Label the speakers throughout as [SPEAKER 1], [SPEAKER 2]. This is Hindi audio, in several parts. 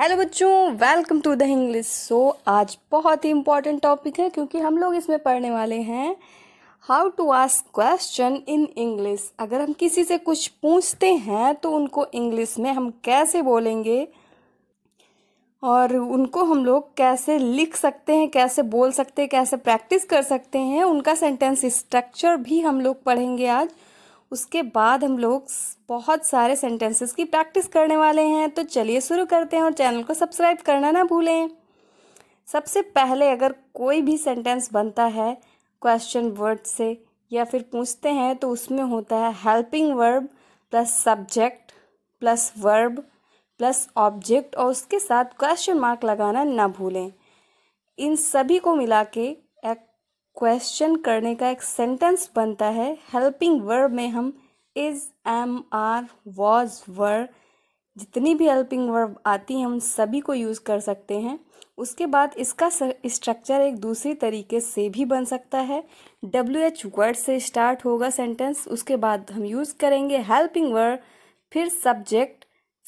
[SPEAKER 1] हेलो बच्चों welcome to the English so आज बहुत ही इम्पॉर्टेंट टॉपिक है क्योंकि हम लोग इसमें पढ़ने वाले हैं how to ask question in English अगर हम किसी से कुछ पूछते हैं तो उनको इंग्लिश में हम कैसे बोलेंगे और उनको हम लोग कैसे लिख सकते हैं कैसे बोल सकते हैं कैसे प्रैक्टिस कर सकते हैं उनका सेंटेंस स्ट्रक्चर भी हम लोग पढ़ेंगे आज उसके बाद हम लोग बहुत सारे सेंटेंसेस की प्रैक्टिस करने वाले हैं तो चलिए शुरू करते हैं और चैनल को सब्सक्राइब करना ना भूलें सबसे पहले अगर कोई भी सेंटेंस बनता है क्वेश्चन वर्ड से या फिर पूछते हैं तो उसमें होता है helping verb plus subject plus verb plus object और उसके साथ क्वेश्चन मार्क लगाना ना भूलें इन सभी को मिला के क्वेश्चन करने का एक सेंटेंस बनता है हेल्पिंग वर्ब में हम is am are was were जितनी भी हेल्पिंग वर्ब आती हैं हम सभी को यूज़ कर सकते हैं उसके बाद इसका स्ट्रक्चर एक दूसरी तरीके से भी बन सकता है डब्ल्यू एच वर्ड से स्टार्ट होगा सेंटेंस उसके बाद हम यूज़ करेंगे हेल्पिंग वर्ब फिर सब्जेक्ट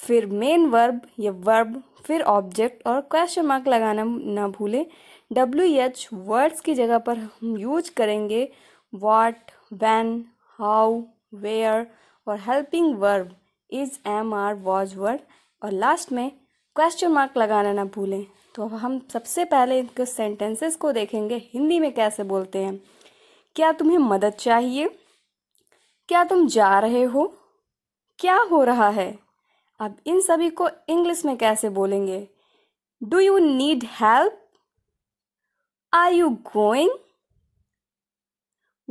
[SPEAKER 1] फिर मेन वर्ब या वर्ब फिर ऑब्जेक्ट और क्वेश्चन मार्क लगाना ना भूलें डब्ल्यू एच वर्ड्स की जगह पर हम यूज करेंगे वाट वैन हाउ वेयर और helping verb is am are was were और लास्ट में क्वेश्चन मार्क लगाना ना भूलें तो हम सबसे पहले इनके सेंटेंसेस को देखेंगे हिंदी में कैसे बोलते हैं क्या तुम्हें मदद चाहिए क्या तुम जा रहे हो क्या हो रहा है अब इन सभी को इंग्लिश में कैसे बोलेंगे do you need help Are you going?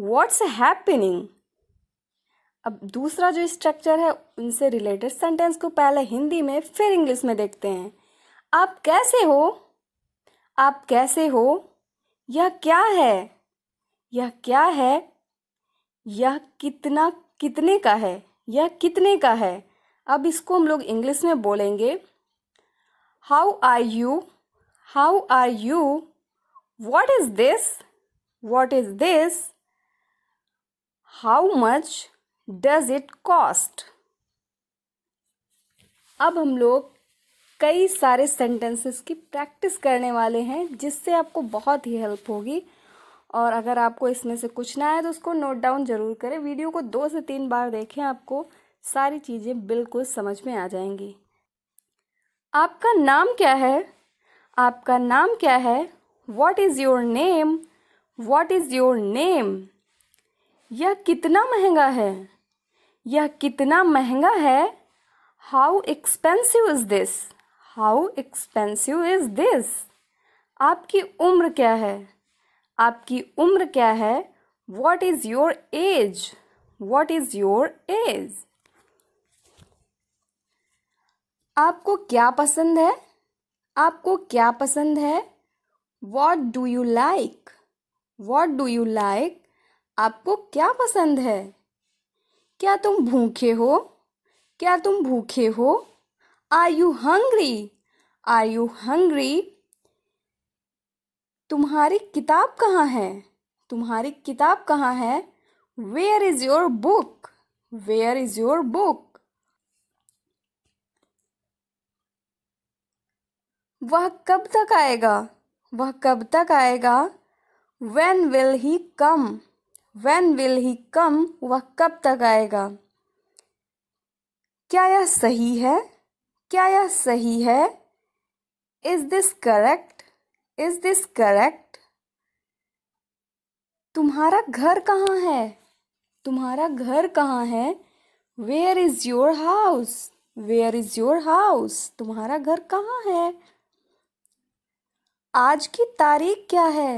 [SPEAKER 1] What's happening? अब दूसरा जो स्ट्रक्चर है उनसे रिलेटेड सेंटेंस को पहले हिंदी में फिर इंग्लिश में देखते हैं आप कैसे हो आप कैसे हो यह क्या है यह क्या है यह कितना कितने का है यह कितने का है अब इसको हम लोग इंग्लिश में बोलेंगे how are you how are you what is this what is this how much does it cost अब हम लोग कई सारे सेंटेंसेस की प्रैक्टिस करने वाले हैं जिससे आपको बहुत ही हेल्प होगी और अगर आपको इसमें से कुछ ना आए तो उसको नोट डाउन ज़रूर करें वीडियो को दो से तीन बार देखें आपको सारी चीज़ें बिल्कुल समझ में आ जाएंगी आपका नाम क्या है आपका नाम क्या है what is your name what is your name यह कितना महंगा है यह कितना महंगा है how expensive is this how expensive is this आपकी उम्र क्या है आपकी उम्र क्या है what is your age what is your age आपको क्या पसंद है आपको क्या पसंद है what do you like what do you like आपको क्या पसंद है क्या तुम भूखे हो क्या तुम भूखे हो are you hungry are you hungry तुम्हारी किताब कहाँ है तुम्हारी किताब कहाँ है where is your book where is your book वह कब तक आएगा वह कब तक आएगा when will he come when will he come वह कब तक आएगा क्या यह सही है क्या यह सही है is this correct is this correct तुम्हारा घर कहाँ है तुम्हारा घर कहाँ है where is your house where is your house तुम्हारा घर कहाँ है आज की तारीख क्या है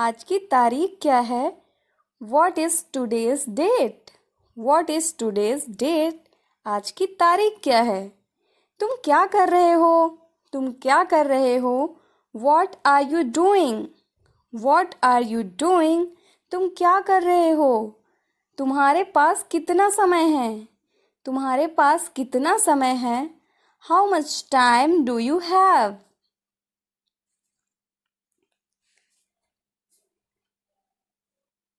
[SPEAKER 1] आज की तारीख क्या है what is today's date what is today's date आज की तारीख क्या है तुम क्या कर रहे हो तुम क्या कर रहे हो what are you doing what are you doing तुम क्या कर रहे हो तुम्हारे पास कितना समय है तुम्हारे पास कितना समय है how much time do you have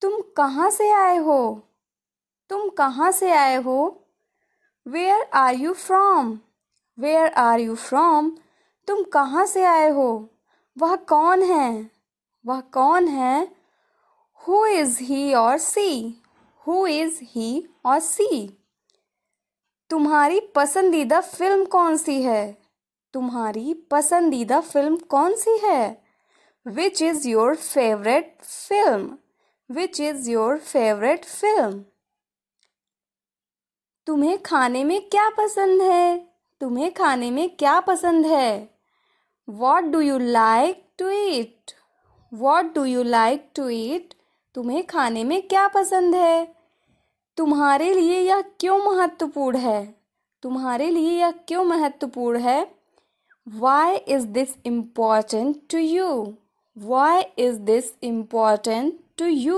[SPEAKER 1] तुम कहाँ से आए हो तुम कहाँ से आए हो where are you from where are you from तुम कहाँ से आए हो वह कौन है वह कौन है हु इज़ ही और सी हु इज़ ही और सी तुम्हारी पसंदीदा फिल्म कौन सी है तुम्हारी पसंदीदा फिल्म कौन सी है which is your favourite film which is your favourite film तुम्हें खाने में क्या पसंद है तुम्हें खाने में क्या पसंद है what do you like to eat what do you like to eat तुम्हें खाने में क्या पसंद है तुम्हारे लिए यह क्यों महत्वपूर्ण है तुम्हारे लिए यह क्यों महत्वपूर्ण है why is this important to you why is this important to you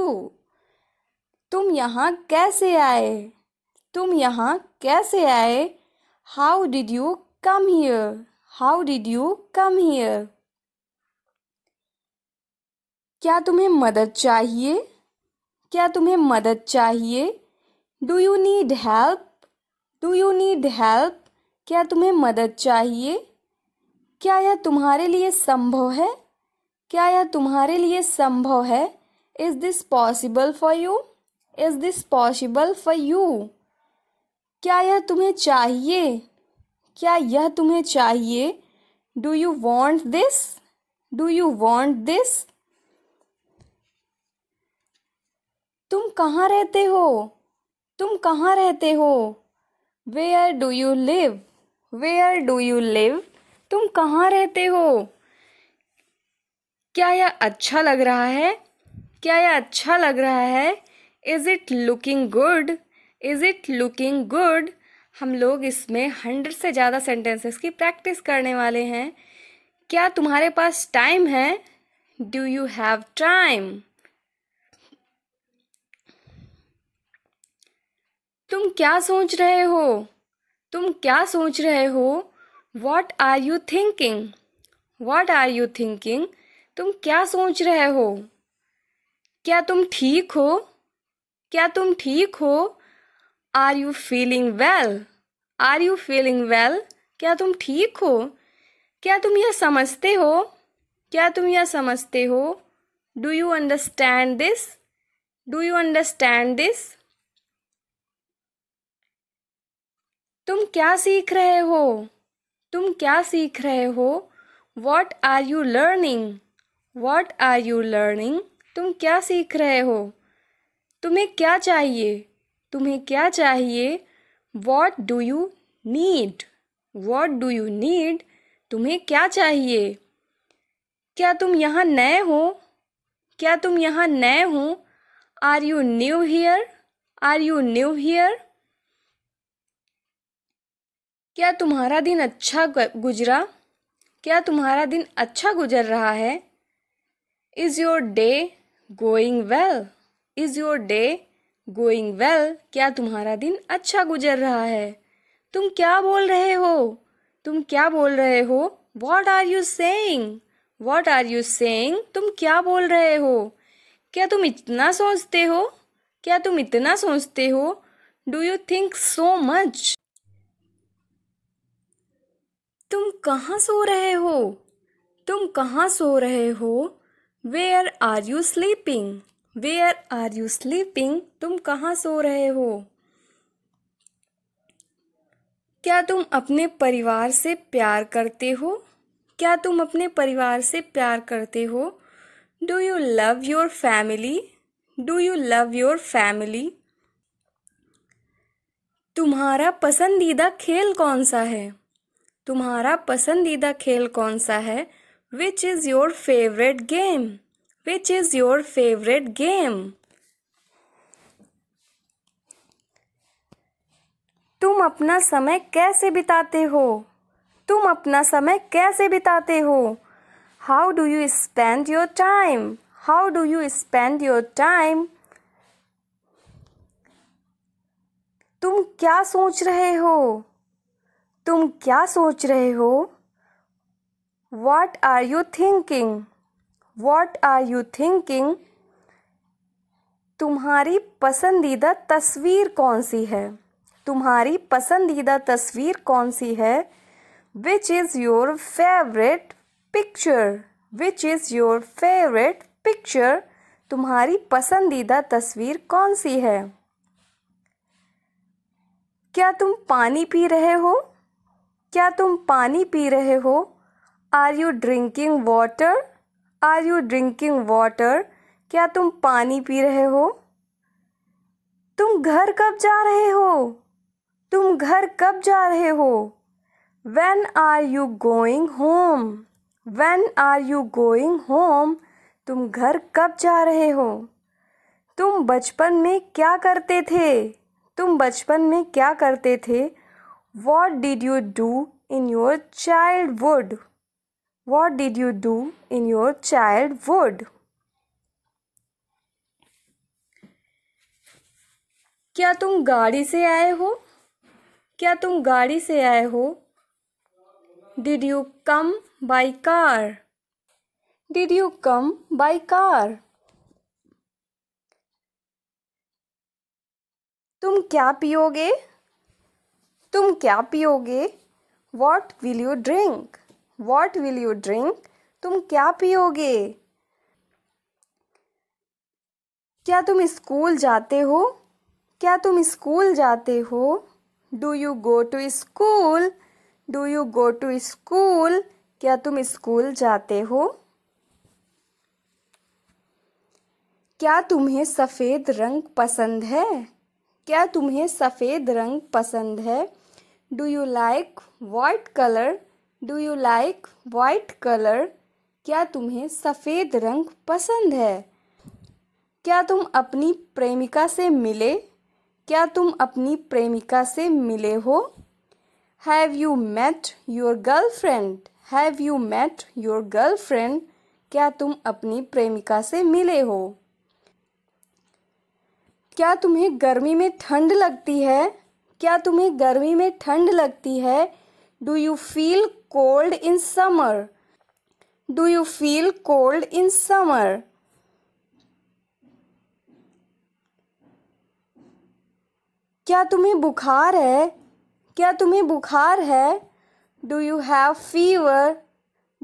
[SPEAKER 1] तुम यहाँ कैसे आए तुम यहाँ कैसे आए how did you come here how did you come here क्या तुम्हें मदद चाहिए क्या तुम्हें मदद चाहिए do you need help do you need help क्या तुम्हें मदद चाहिए क्या यह तुम्हारे लिए संभव है क्या यह तुम्हारे लिए संभव है is this possible for you is this possible for you क्या यह तुम्हें चाहिए क्या यह तुम्हें चाहिए do you want this do you want this तुम कहाँ रहते हो तुम कहाँ रहते हो where do you live where do you live तुम कहाँ रहते हो क्या यह अच्छा लग रहा है क्या यह अच्छा लग रहा है is it looking good is it looking good हम लोग इसमें हंड्रेड से ज़्यादा सेंटेंसेस की प्रैक्टिस करने वाले हैं क्या तुम्हारे पास टाइम है डू यू हैव टाइम तुम क्या सोच रहे हो तुम क्या सोच रहे हो what are you thinking what are you thinking तुम क्या सोच रहे हो क्या तुम ठीक हो क्या तुम ठीक हो are you feeling well are you feeling well क्या तुम ठीक हो क्या तुम यह समझते हो क्या तुम यह समझते हो do you understand this do you understand this तुम क्या सीख रहे हो तुम क्या सीख रहे हो what are you learning what are you learning तुम क्या सीख रहे हो तुम्हें क्या चाहिए तुम्हें क्या चाहिए what do you need what do you need तुम्हें क्या चाहिए क्या तुम यहाँ नए हो क्या तुम यहाँ नए हो are you new here are you new here क्या तुम्हारा दिन अच्छा गुजरा क्या तुम्हारा दिन अच्छा गुजर रहा है is your day going well is your day going well क्या तुम्हारा दिन अच्छा गुजर रहा है तुम क्या बोल रहे हो तुम क्या बोल रहे हो what are you saying what are you saying तुम क्या बोल रहे हो क्या तुम इतना सोचते हो क्या तुम इतना सोचते हो do you think so much तुम कहाँ सो रहे हो तुम कहाँ सो रहे हो where are you sleeping where are you sleeping तुम कहाँ सो रहे हो क्या तुम अपने परिवार से प्यार करते हो क्या तुम अपने परिवार से प्यार करते हो do you love your family do you love your family तुम्हारा पसंदीदा खेल कौन सा है तुम्हारा पसंदीदा खेल कौन सा है which is your favorite game? Which is your favorite game? तुम अपना समय कैसे बिताते हो तुम अपना समय कैसे बिताते हो how do you spend your time how do you spend your time तुम क्या सोच रहे हो तुम क्या सोच रहे हो What are you thinking? What are you thinking? तुम्हारी पसंदीदा तस्वीर कौन सी है तुम्हारी पसंदीदा तस्वीर कौन सी है which is your favourite picture which is your favourite picture तुम्हारी पसंदीदा तस्वीर कौन सी है क्या तुम पानी पी रहे हो क्या तुम पानी पी रहे हो are you drinking water are you drinking water क्या तुम पानी पी रहे हो तुम घर कब जा रहे हो तुम घर कब जा रहे हो when are you going home when are you going home तुम घर कब जा रहे हो तुम बचपन में क्या करते थे तुम बचपन में क्या करते थे what did you do in your child What did you do in your childhood? क्या तुम गाड़ी से आए हो क्या तुम गाड़ी से आए हो did you come by car did you come by car तुम क्या पियोगे तुम क्या पियोगे what will you drink what will you drink तुम क्या पियोगे क्या तुम स्कूल जाते हो क्या तुम स्कूल जाते हो do you go to school do you go to school क्या तुम स्कूल जाते हो क्या तुम्हें सफ़ेद रंग पसंद है क्या तुम्हें सफ़ेद रंग पसंद है do you like white colour do you like white colour क्या तुम्हें सफ़ेद रंग पसंद है क्या तुम अपनी प्रेमिका से मिले क्या तुम अपनी प्रेमिका से मिले हो have you met your girlfriend have you met your girlfriend क्या तुम अपनी प्रेमिका से मिले हो क्या तुम्हें गर्मी में ठंड लगती है क्या तुम्हें गर्मी में ठंड लगती है do you feel cold in summer? Do you feel cold in summer? क्या तुम्हें बुखार है क्या तुम्हें बुखार है do you have fever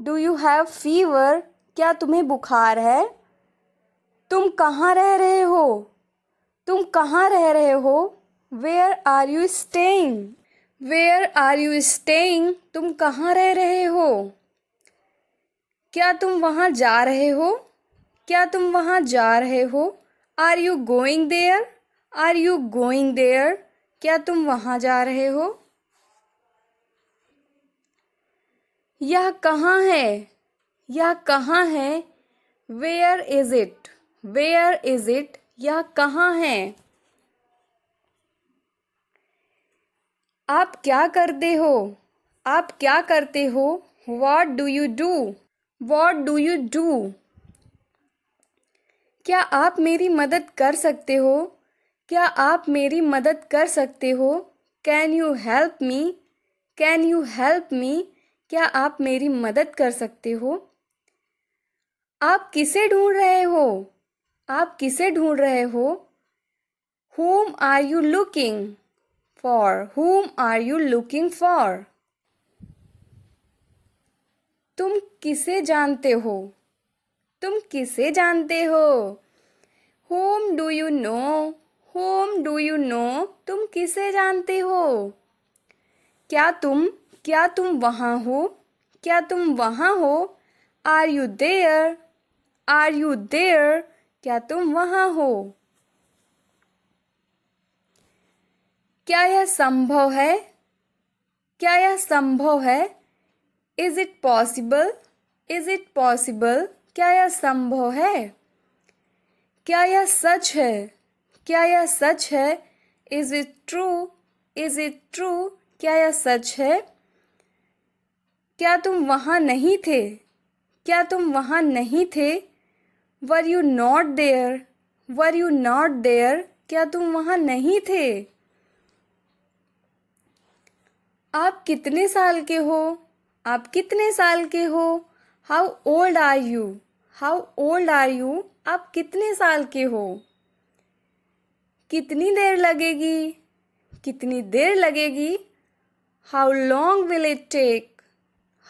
[SPEAKER 1] do you have fever क्या तुम्हें बुखार है तुम कहाँ रह रहे हो तुम कहाँ रह रहे हो where are you staying where are you staying तुम कहाँ रह रहे हो क्या तुम वहाँ जा रहे हो क्या तुम वहाँ जा रहे हो are you going there are you going there क्या तुम वहाँ जा रहे हो यह कहाँ है यह कहाँ है where is it where is it यह कहाँ है आप क्या करते हो आप क्या करते हो what do you do what do you do क्या आप मेरी मदद कर सकते हो क्या आप मेरी मदद कर सकते हो can you help me can you help me क्या आप मेरी मदद कर सकते हो आप किसे ढूंढ रहे हो आप किसे ढूंढ रहे हो whom are you looking for Whom are you looking for तुम किसे जानते हो तुम किसे जानते हो whom do you know whom do you know तुम किसे जानते हो क्या तुम क्या तुम वहाँ हो क्या तुम वहाँ हो are you there are you there क्या तुम वहाँ हो क्या यह संभव है क्या यह संभव है is it possible is it possible क्या यह संभव है क्या यह सच है क्या यह सच है is it true is it true क्या यह सच है क्या तुम वहाँ नहीं थे क्या तुम वहाँ नहीं थे were you not there were you not there क्या तुम वहाँ नहीं थे आप कितने साल के हो आप कितने साल के हो how old are you how old are you आप कितने साल के हो कितनी देर लगेगी कितनी देर लगेगी how long will it take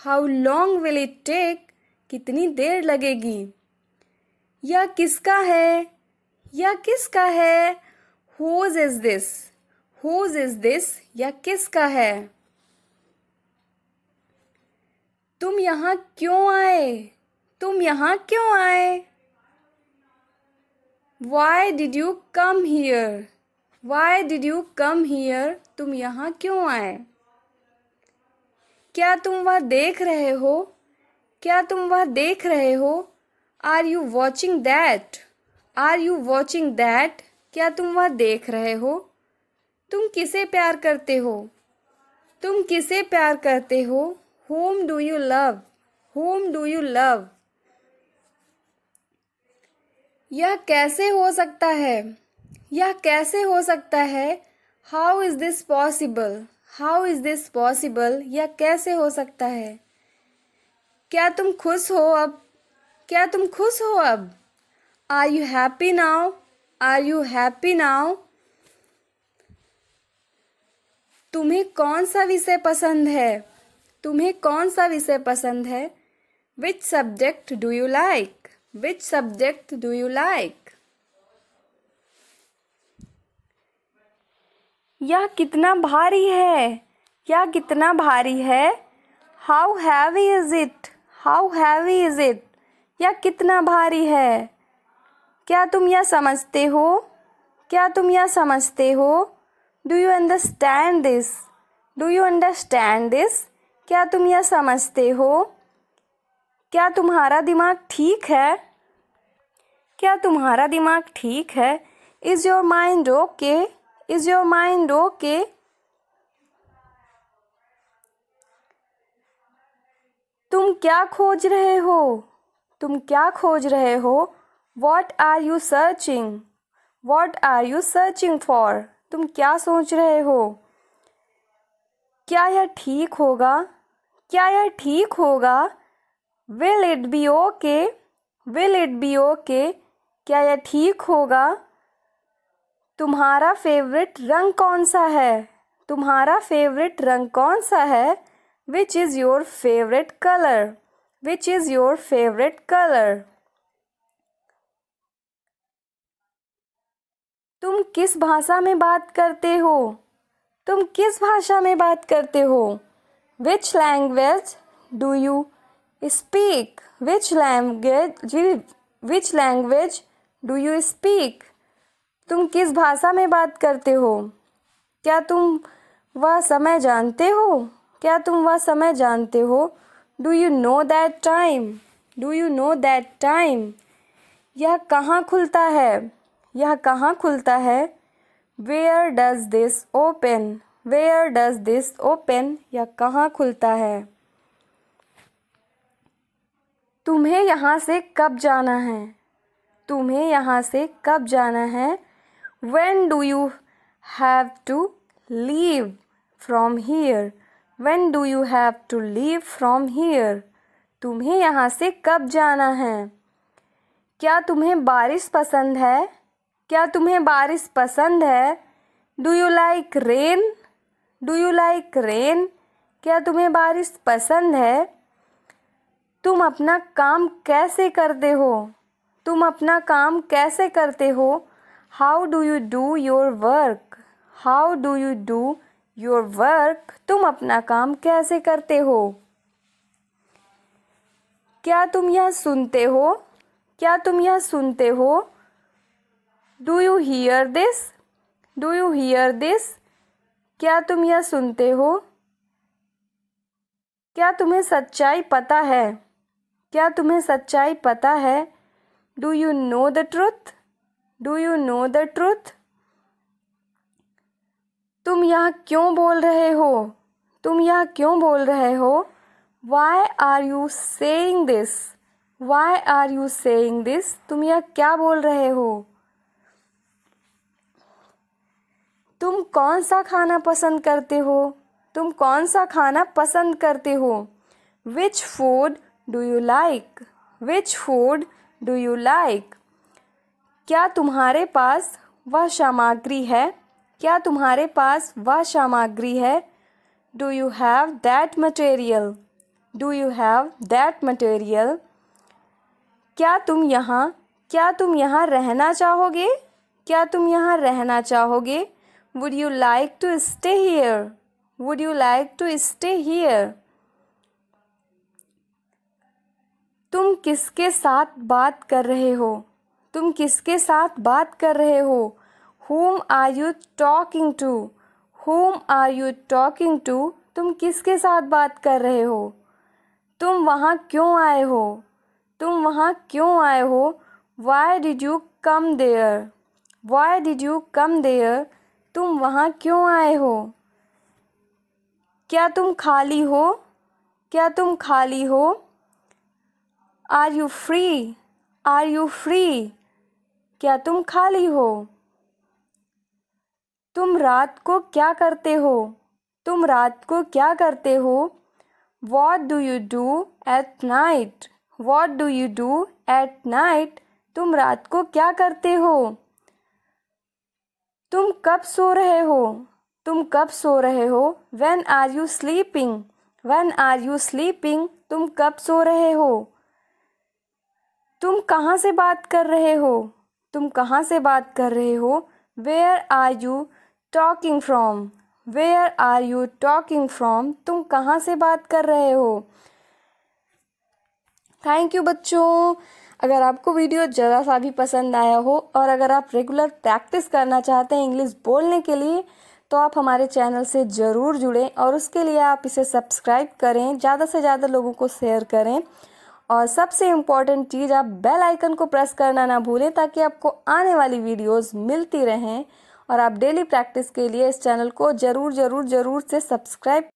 [SPEAKER 1] how long will it take कितनी देर लगेगी या किसका है या किसका है whose is this whose is this या किसका है तुम यहाँ क्यों आए तुम यहाँ क्यों आए why did you come here why did you come here तुम यहाँ क्यों आए क्या तुम वह देख रहे हो क्या तुम वह देख रहे हो are you watching that are you watching that क्या तुम वह देख रहे हो तुम किसे प्यार करते हो तुम किसे प्यार करते हो whom do you love whom do you love यह कैसे हो सकता है यह कैसे हो सकता है how is this possible how is this possible यह कैसे हो सकता है क्या तुम खुश हो अब क्या तुम खुश हो अब are you happy now are you happy now तुम्हें कौन सा विषय पसंद है तुम्हें कौन सा विषय पसंद है which subject do you like which subject do you like यह कितना भारी है यह कितना भारी है how heavy is it how heavy is it यह कितना भारी है क्या तुम यह समझते हो क्या तुम यह समझते हो do you understand this do you understand this क्या तुम यह समझते हो क्या तुम्हारा दिमाग ठीक है क्या तुम्हारा दिमाग ठीक है is your mind okay is your mind okay तुम क्या खोज रहे हो तुम क्या खोज रहे हो what are you searching what are you searching for तुम क्या सोच रहे हो क्या यह ठीक होगा क्या यह ठीक होगा will it be okay will it be okay क्या यह ठीक होगा तुम्हारा फेवरेट रंग कौन सा है तुम्हारा फेवरेट रंग कौन सा है which is your favourite colour which is your favourite colour तुम किस भाषा में बात करते हो तुम किस भाषा में बात करते हो which language do you speak which language which language do you speak तुम किस भाषा में बात करते हो क्या तुम वह समय जानते हो क्या तुम वह समय जानते हो do you know that time do you know that time यह कहाँ खुलता है यह कहाँ खुलता है where does this open where does this open या कहाँ खुलता है तुम्हें यहाँ से कब जाना है तुम्हें यहाँ से कब जाना है when do you have to leave from here when do you have to leave from here तुम्हें यहाँ से कब जाना है क्या तुम्हें बारिश पसंद है क्या तुम्हें बारिश पसंद है do you like rain do you like rain क्या तुम्हें बारिश पसंद है तुम अपना काम कैसे करते हो तुम अपना काम कैसे करते हो how do you do your work how do you do your work तुम अपना काम कैसे करते हो क्या तुम यह सुनते हो क्या तुम यह सुनते हो do you hear this do you hear this क्या तुम यह सुनते हो क्या तुम्हें सच्चाई पता है क्या तुम्हें सच्चाई पता है do you know the truth do you know the truth तुम यह क्यों बोल रहे हो तुम यह क्यों बोल रहे हो why are you saying this why are you saying this तुम यह क्या बोल रहे हो तुम कौन सा खाना पसंद करते हो तुम कौन सा खाना पसंद करते हो which food do you like which food do you like क्या तुम्हारे पास वह सामग्री है क्या तुम्हारे पास वह सामग्री है do you have that material do you have that material क्या तुम यहाँ क्या तुम यहाँ रहना चाहोगे क्या तुम यहाँ रहना चाहोगे would you like to stay here would you like to stay here तुम किसके साथ बात कर रहे हो तुम किसके साथ बात कर रहे हो whom are you talking to whom are you talking to तुम किसके साथ बात कर रहे हो तुम वहाँ क्यों आए हो तुम वहाँ क्यों आए हो why did you come there why did you come there तुम वहाँ क्यों आए हो क्या तुम खाली हो क्या तुम खाली हो are you free are you free क्या तुम खाली हो तुम रात को क्या करते हो तुम रात को क्या करते हो what do you do at night what do you do at night तुम रात को क्या करते हो तुम कब सो रहे हो तुम कब सो रहे हो when are you sleeping when are you sleeping तुम कब सो रहे हो तुम कहाँ से बात कर रहे हो तुम कहाँ से बात कर रहे हो where are you talking from where are you talking from तुम कहाँ से बात कर रहे हो थैंक यू बच्चों अगर आपको वीडियो ज़रा सा भी पसंद आया हो और अगर आप रेगुलर प्रैक्टिस करना चाहते हैं इंग्लिश बोलने के लिए तो आप हमारे चैनल से ज़रूर जुड़ें और उसके लिए आप इसे सब्सक्राइब करें ज़्यादा से ज़्यादा लोगों को शेयर करें और सबसे इम्पॉर्टेंट चीज़ आप बेल आइकन को प्रेस करना ना भूलें ताकि आपको आने वाली वीडियोस मिलती रहें और आप डेली प्रैक्टिस के लिए इस चैनल को ज़रूर ज़रूर ज़रूर से सब्सक्राइब